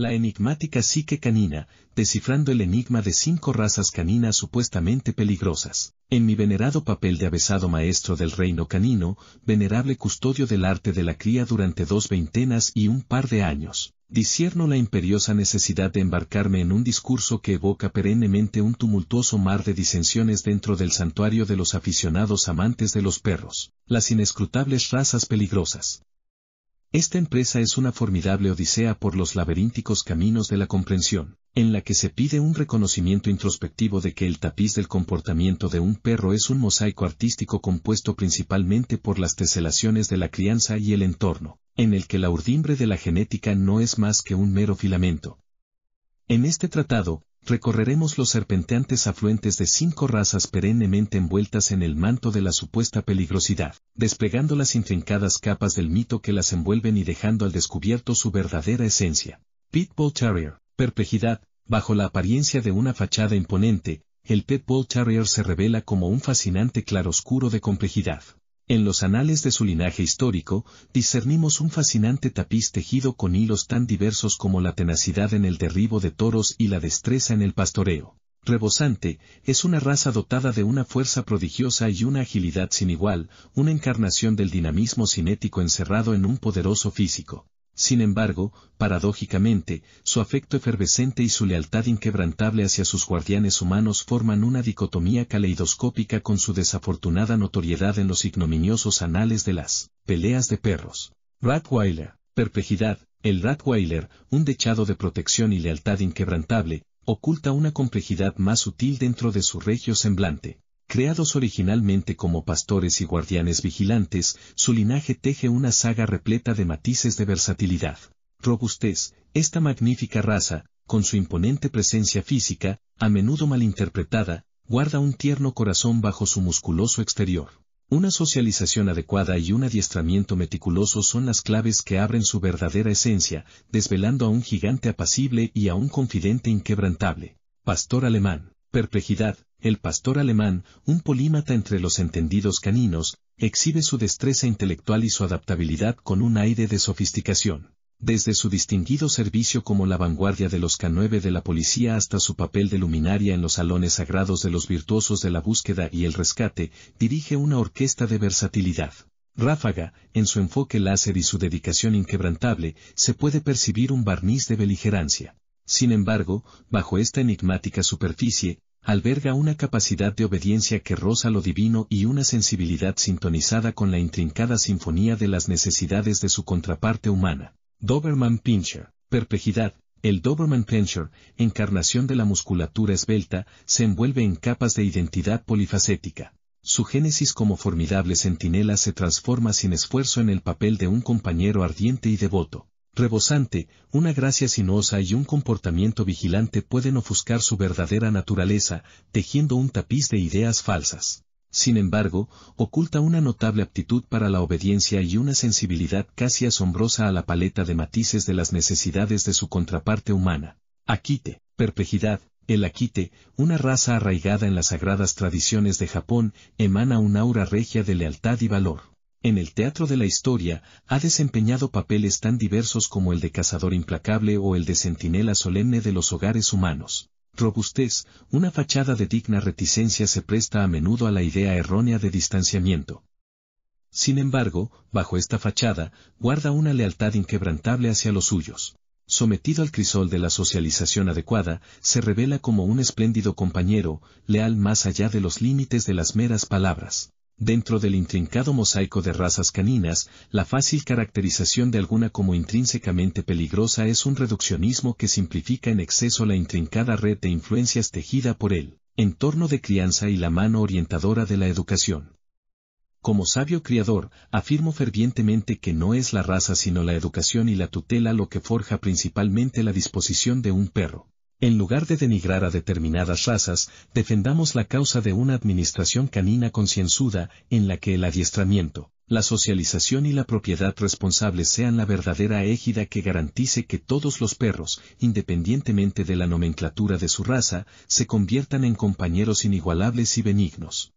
La enigmática psique canina, descifrando el enigma de cinco razas caninas supuestamente peligrosas. En mi venerado papel de avesado maestro del reino canino, venerable custodio del arte de la cría durante dos veintenas y un par de años, disierno la imperiosa necesidad de embarcarme en un discurso que evoca perennemente un tumultuoso mar de disensiones dentro del santuario de los aficionados amantes de los perros, las inescrutables razas peligrosas. Esta empresa es una formidable odisea por los laberínticos caminos de la comprensión, en la que se pide un reconocimiento introspectivo de que el tapiz del comportamiento de un perro es un mosaico artístico compuesto principalmente por las teselaciones de la crianza y el entorno, en el que la urdimbre de la genética no es más que un mero filamento. En este tratado, recorreremos los serpenteantes afluentes de cinco razas perennemente envueltas en el manto de la supuesta peligrosidad, desplegando las intrincadas capas del mito que las envuelven y dejando al descubierto su verdadera esencia. Pitbull Terrier, perplejidad, bajo la apariencia de una fachada imponente, el Pitbull Terrier se revela como un fascinante claroscuro de complejidad. En los anales de su linaje histórico, discernimos un fascinante tapiz tejido con hilos tan diversos como la tenacidad en el derribo de toros y la destreza en el pastoreo. Rebosante, es una raza dotada de una fuerza prodigiosa y una agilidad sin igual, una encarnación del dinamismo cinético encerrado en un poderoso físico. Sin embargo, paradójicamente, su afecto efervescente y su lealtad inquebrantable hacia sus guardianes humanos forman una dicotomía caleidoscópica con su desafortunada notoriedad en los ignominiosos anales de las peleas de perros. Ratweiler, perplejidad, el Ratweiler, un dechado de protección y lealtad inquebrantable, oculta una complejidad más sutil dentro de su regio semblante. Creados originalmente como pastores y guardianes vigilantes, su linaje teje una saga repleta de matices de versatilidad. Robustez, esta magnífica raza, con su imponente presencia física, a menudo malinterpretada, guarda un tierno corazón bajo su musculoso exterior. Una socialización adecuada y un adiestramiento meticuloso son las claves que abren su verdadera esencia, desvelando a un gigante apacible y a un confidente inquebrantable. Pastor alemán perplejidad, el pastor alemán, un polímata entre los entendidos caninos, exhibe su destreza intelectual y su adaptabilidad con un aire de sofisticación. Desde su distinguido servicio como la vanguardia de los K9 de la policía hasta su papel de luminaria en los salones sagrados de los virtuosos de la búsqueda y el rescate, dirige una orquesta de versatilidad. Ráfaga, en su enfoque láser y su dedicación inquebrantable, se puede percibir un barniz de beligerancia. Sin embargo, bajo esta enigmática superficie, alberga una capacidad de obediencia que roza lo divino y una sensibilidad sintonizada con la intrincada sinfonía de las necesidades de su contraparte humana. Doberman Pinscher, perplejidad, el Doberman Pinscher, encarnación de la musculatura esbelta, se envuelve en capas de identidad polifacética. Su génesis como formidable centinela se transforma sin esfuerzo en el papel de un compañero ardiente y devoto rebosante, una gracia sinuosa y un comportamiento vigilante pueden ofuscar su verdadera naturaleza, tejiendo un tapiz de ideas falsas. Sin embargo, oculta una notable aptitud para la obediencia y una sensibilidad casi asombrosa a la paleta de matices de las necesidades de su contraparte humana. Akite, perplejidad, el Akite, una raza arraigada en las sagradas tradiciones de Japón, emana un aura regia de lealtad y valor. En el teatro de la historia, ha desempeñado papeles tan diversos como el de cazador implacable o el de centinela solemne de los hogares humanos. Robustez, una fachada de digna reticencia se presta a menudo a la idea errónea de distanciamiento. Sin embargo, bajo esta fachada, guarda una lealtad inquebrantable hacia los suyos. Sometido al crisol de la socialización adecuada, se revela como un espléndido compañero, leal más allá de los límites de las meras palabras dentro del intrincado mosaico de razas caninas, la fácil caracterización de alguna como intrínsecamente peligrosa es un reduccionismo que simplifica en exceso la intrincada red de influencias tejida por en entorno de crianza y la mano orientadora de la educación. Como sabio criador, afirmo fervientemente que no es la raza sino la educación y la tutela lo que forja principalmente la disposición de un perro. En lugar de denigrar a determinadas razas, defendamos la causa de una administración canina concienzuda en la que el adiestramiento, la socialización y la propiedad responsable sean la verdadera égida que garantice que todos los perros, independientemente de la nomenclatura de su raza, se conviertan en compañeros inigualables y benignos.